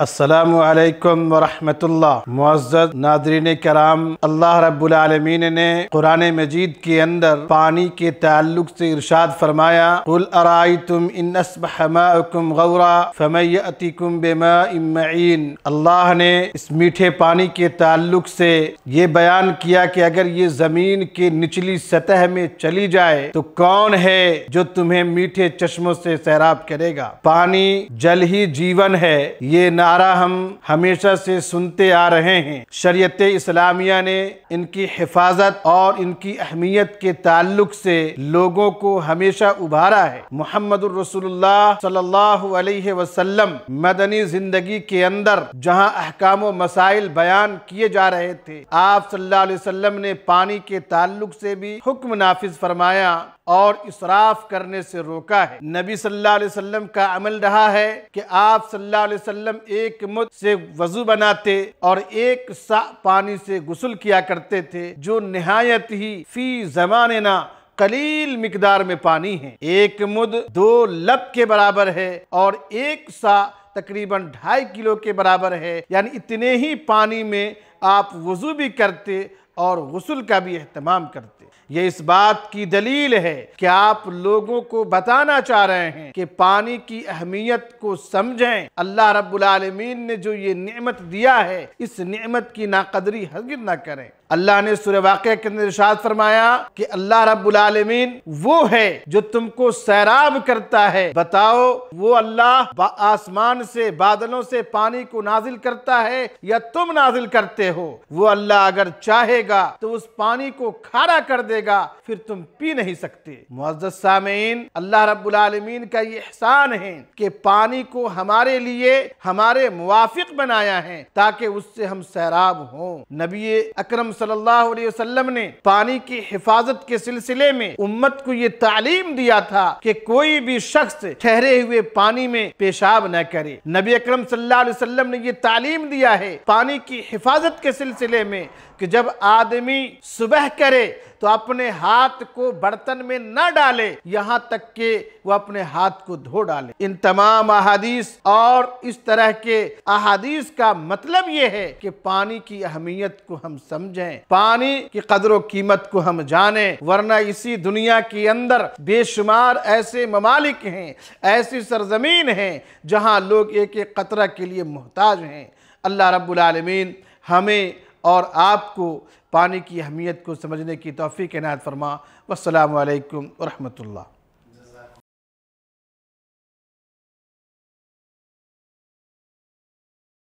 असलकम वरहमतुल्ला मज्जत नादरीन कराम अल्लाह रबालमीन ने कुरान मजीद के अंदर पानी के ताल्लुक से इरशाद फरमाया अल्लाह ने इस मीठे पानी के ताल्लुक से ये बयान किया कि अगर ये ज़मीन के निचली सतह में चली जाए तो कौन है जो तुम्हें मीठे चश्मों से सैराब करेगा पानी जल ही जीवन है ये न नारा हम हमेशा से सुनते आ रहे हैं शरीयत इस्लामिया ने इनकी हिफाजत और इनकी अहमियत के ताल्लुक से लोगों को हमेशा उभारा है मोहम्मद सल्लल्लाहु अलैहि वसल्लम मदनी जिंदगी के अंदर जहां अहकाम मसाइल बयान किए जा रहे थे आप सल्लल्लाहु अलैहि वसल्लम ने पानी के ताल्लुक से भी हुक्म नाफिज फरमाया और इसराफ करने से रोका है नबी सल्लल्लाहु अलैहि वसल्लम का अमल रहा है कि आप सल्लल्लाहु अलैहि वसल्लम एक मुद से वजू बनाते और एक सा पानी से गुसल किया करते थे जो नहायत ही फी जमाने ना कलील मकदार में पानी है एक मुद दो लब के बराबर है और एक सा तकरीबन ढाई किलो के बराबर है यानी इतने ही पानी में आप वजू भी करते और गसल का भी अहतमाम करते ये इस बात की दलील है कि आप लोगों को बताना चाह रहे हैं कि पानी की अहमियत को समझें अल्लाह रब्बुल रबालमीन ने जो ये नेमत दिया है इस नेमत की नाकदरी हरगिर ना करें अल्लाह ने सुर वाक़ के अंदर इशाद फरमाया कि अल्लाह रबालमीन वो है जो तुमको सैराब करता है बताओ वो अल्लाह आसमान से बादलों से पानी को नाजिल करता है या तुम नाजिल करते हो वो अल्लाह अगर चाहेगा तो उस पानी को खारा कर देगा फिर तुम पी नहीं सकते मुआजत सामीन अल्लाह रबालमीन का ये एहसान है कि पानी को हमारे लिए हमारे मुआफिक बनाया है ताकि उससे हम सैराब हों नबी अक्रम सल्लल्लाहु अलैहि वसल्लम ने पानी की हिफाजत के सिलसिले में उम्मत को ये तालीम दिया था कि कोई भी शख्स ठहरे हुए पानी में पेशाब न करे नबी अकरम सल्लल्लाहु अलैहि वसल्लम ने ये तालीम दिया है पानी की हिफाजत के सिलसिले में कि जब आदमी सुबह करे तो अपने हाथ को बर्तन में न डाले यहाँ तक के वो अपने हाथ को धो डाले इन तमाम अहादीस और इस तरह के अहादीस का मतलब ये है कि पानी की अहमियत को हम समझें पानी की कदर कीमत को हम जाने वरना इसी दुनिया के अंदर बेशुमार ऐसे ममालिक हैं ऐसी सरजमीन हैं जहाँ लोग एक एक कतरा के लिए मोहताज हैं अल्लाह रब्बुल रबालमीन हमें और आपको पानी की अहमियत को समझने की तोफ़ी के नायत फरमा वालेकुम वरहमतुल्लाह